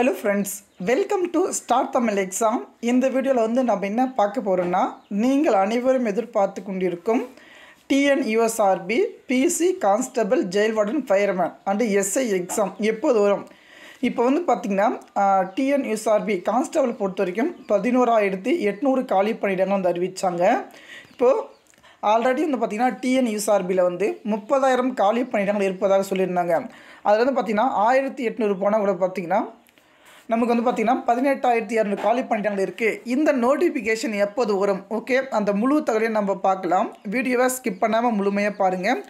hello friends welcome to start Tamil exam இந்த வீடியோவில் வந்து நம்ம என்ன பார்க்க போகிறோன்னா நீங்கள் அனைவரும் எதிர்பார்த்து கொண்டிருக்கும் TNUSRB PC constable jail warden fireman and SI exam எப்போது வரும் இப்போ வந்து பார்த்திங்கன்னா டிஎன் கான்ஸ்டபிள் பொறுத்த வரைக்கும் பதினோராயிரத்தி எட்நூறு காலி பணியிடங்கள் வந்து அறிவித்தாங்க இப்போது ஆல்ரெடி வந்து பார்த்திங்கன்னா டிஎன் வந்து முப்பதாயிரம் காலி பணியிடங்கள் இருப்பதாக சொல்லியிருந்தாங்க அதில் வந்து பார்த்திங்கன்னா ஆயிரத்தி எட்நூறு போனால் கூட பார்த்திங்கன்னா நமக்கு வந்து பார்த்திங்கன்னா பதினெட்டாயிரத்தி இரநூறு காலி பண்ணிட்டாங்க இருக்குது இந்த நோட்டிஃபிகேஷன் எப்போது வரும் ஓகே அந்த முழு தகவலையும் நம்ம பார்க்கலாம் வீடியோவை ஸ்கிப் பண்ணாமல் முழுமையாக பாருங்கள்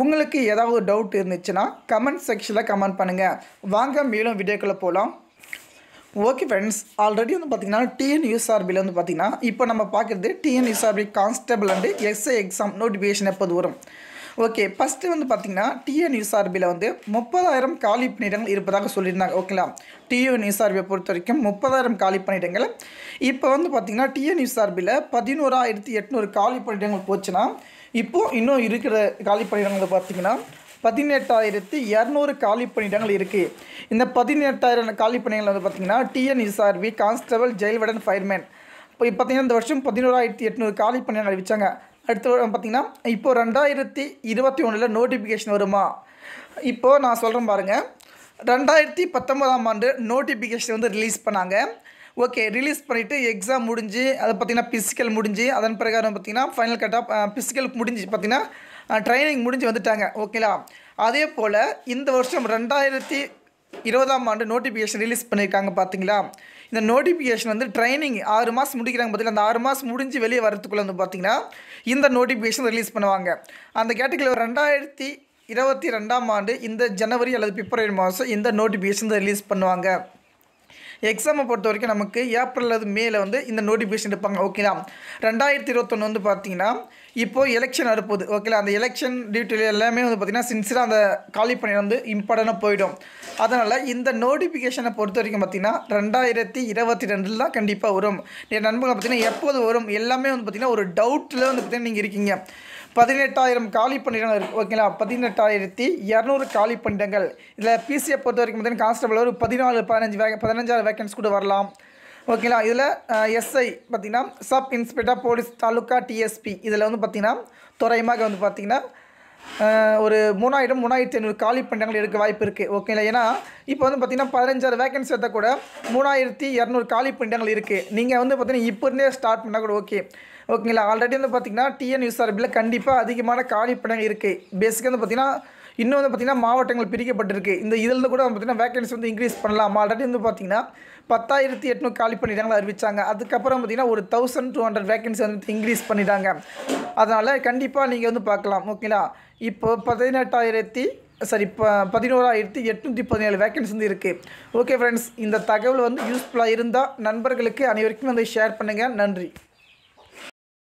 உங்களுக்கு ஏதாவது டவுட் இருந்துச்சுன்னா கமெண்ட் செக்ஷனில் கமெண்ட் பண்ணுங்கள் வாங்க மேலும் வீடியோக்களை போகலாம் ஓகே ஃப்ரெண்ட்ஸ் ஆல்ரெடி வந்து பார்த்திங்கன்னா டிஎன்யூஎஸ்ஆர்பியில் வந்து பார்த்திங்கன்னா இப்போ நம்ம பார்க்குறது TNUSRB constable and SI exam notification எப்போது வரும் ஓகே ஃபஸ்ட்டு வந்து பார்த்திங்கன்னா டிஎன் சார்பில் வந்து முப்பதாயிரம் காலி பணியிடங்கள் இருப்பதாக சொல்லியிருந்தாங்க ஓகேங்களா டிஎன் யூஎஸ்ஆர்பியை பொறுத்த வரைக்கும் முப்பதாயிரம் காலி பணியிடங்கள் இப்போ வந்து பார்த்திங்கன்னா டிஎன் சார்பில் பதினோராயிரத்தி எட்நூறு காலி பணியிடங்கள் போச்சுன்னா இப்போது இன்னும் இருக்கிற காலி பணியிடங்கள் பார்த்திங்கன்னா பதினெட்டாயிரத்தி இரநூறு காலி பணியிடங்கள் இருக்குது இந்த பதினெட்டாயிரம் காலி பணியிடங்கள் வந்து பார்த்திங்கன்னா TN USRB constable jail warden fireman இப்போ பார்த்தீங்கன்னா இந்த வருஷம் பதினோராயிரத்தி எட்நூறு காலி பணியிடங்கள் அறிவிச்சாங்க அடுத்து பார்த்திங்கன்னா இப்போ ரெண்டாயிரத்தி இருபத்தி ஒன்றில் நோட்டிஃபிகேஷன் வருமா இப்போது நான் சொல்கிறேன் பாருங்கள் ரெண்டாயிரத்தி பத்தொன்பதாம் ஆண்டு நோட்டிஃபிகேஷன் வந்து ரிலீஸ் பண்ணாங்க ஓகே ரிலீஸ் பண்ணிவிட்டு எக்ஸாம் முடிஞ்சு அதை பார்த்திங்கன்னா ஃபிசிக்கல் முடிஞ்சு அதன் பிரகாரம் பார்த்திங்கன்னா ஃபைனல் கட்டாக ஃபிசிக்கல் முடிஞ்சு பார்த்திங்கன்னா ட்ரைனிங் முடிஞ்சு வந்துட்டாங்க ஓகேங்களா அதே போல் இந்த வருஷம் ரெண்டாயிரத்தி இருபதாம் ஆண்டு நோட்டிஃபிகேஷன் ரிலீஸ் பண்ணியிருக்காங்க பார்த்திங்களா இந்த நோட்டிஃபிகேஷன் வந்து ட்ரைனிங் ஆறு மாதம் முடிக்கிறாங்க பார்த்தீங்களா அந்த ஆறு மாதம் முடிஞ்சு வெளியே வரத்துக்குள்ளே வந்து பார்த்திங்கன்னா இந்த நோட்டிஃபிகேஷன் ரிலீஸ் பண்ணுவாங்க அந்த கேட்டகரியில் ரெண்டாயிரத்தி இருபத்தி ரெண்டாம் ஆண்டு இந்த ஜனவரி அல்லது பிப்ரவரி மாதம் இந்த நோட்டிஃபிகேஷன் ரிலீஸ் பண்ணுவாங்க எக்ஸாமை பொறுத்த வரைக்கும் நமக்கு ஏப்ரல் அல்லது மேல வந்து இந்த நோட்டிஃபிகேஷன் எடுப்பாங்க ஓகேங்களா ரெண்டாயிரத்தி இருபத்தொன்று வந்து பார்த்திங்கன்னா இப்போது எலெக்ஷன் அறுப்புது ஓகேல அந்த எலெக்ஷன் டியூட்டியில் எல்லாமே வந்து பார்த்திங்கன்னா சின்சியராக அந்த காலி பண்ணி வந்து இம்பார்ட்டனாக போயிடும் அதனால் இந்த நோட்டிஃபிகேஷனை பொறுத்த வரைக்கும் பார்த்திங்கன்னா ரெண்டாயிரத்தி இருபத்தி ரெண்டில் தான் கண்டிப்பாக வரும் என் நண்பர்கள் பார்த்திங்கன்னா எப்போது வரும் எல்லாமே வந்து பார்த்திங்கன்னா ஒரு டவுட்டில் வந்து பார்த்திங்கன்னா நீங்கள் இருக்கீங்க பதினெட்டாயிரம் காலி பணியிடங்கள் இருக்குது ஓகேங்களா பதினெட்டாயிரத்தி இரநூறு காலி பணியிடங்கள் இதில் பிசியை பொறுத்த வரைக்கும் பார்த்தீங்கன்னா கான்ஸ்டபிள் ஒரு பதினாலு பதினஞ்சு வே பதினஞ்சாயிரம் வேகன்ஸ் கூட வரலாம் ஓகேங்களா இதில் எஸ்ஐ பார்த்திங்கன்னா sub inspector police taluka DSP இதில் வந்து பார்த்திங்கன்னா துறைமாக வந்து பார்த்திங்கன்னா ஒரு மூணாயிரம் மூணாயிரத்தி ஐநூறு காலி பணியிடங்கள் எடுக்க வாய்ப்பு இருக்குது ஓகேங்களா ஏன்னா இப்போ வந்து பார்த்திங்கன்னா பதினஞ்சாறு வேகன்சி எடுத்தால் கூட மூணாயிரத்தி இரநூறு காலி பணியிடங்கள் இருக்குது நீங்கள் வந்து பார்த்திங்கன்னா இப்போ இருந்தே ஸ்டார்ட் பண்ணால் கூட ஓகே ஓகேங்களா ஆல்ரெடி வந்து பார்த்திங்கன்னா டிஎன் யூஎஸ்ஆர்பியில் கண்டிப்பாக அதிகமான காலி பணியிடங்கள் இருக்குது பேசிக்காக வந்து பார்த்திங்கன்னா இன்னும் வந்து பார்த்திங்கன்னா மாவட்டங்கள் பிரிக்கப்பட்டிருக்கு இந்த இதில் கூட பார்த்திங்கன்னா வேக்கன்சி வந்து இன்க்ரீஸ் பண்ணலாம் ஆல்ரெடி வந்து பார்த்திங்கன்னா பத்தாயிரத்தி எட்நூறு காலி பண்ணிட்டாங்க அறிவித்தாங்க அதுக்கப்புறம் பார்த்திங்கன்னா ஒரு தௌசண்ட் டூ ஹண்ட்ரட் வேக்கன்சி வந்து இன்க்ரீஸ் பண்ணிட்டாங்க அதனால் கண்டிப்பாக நீங்கள் வந்து பார்க்கலாம் ஓகேங்களா இப்போ பதினெட்டாயிரத்தி சரி இப்போ பதினோராயிரத்தி எட்நூற்றி பதினேழு வேக்கன்சி வந்து இருக்குது ஓகே ஃப்ரெண்ட்ஸ் இந்த தகவல் வந்து யூஸ்ஃபுல்லாக இருந்தால் நண்பர்களுக்கு அனைவருக்கும் வந்து ஷேர் பண்ணுங்கள் நன்றி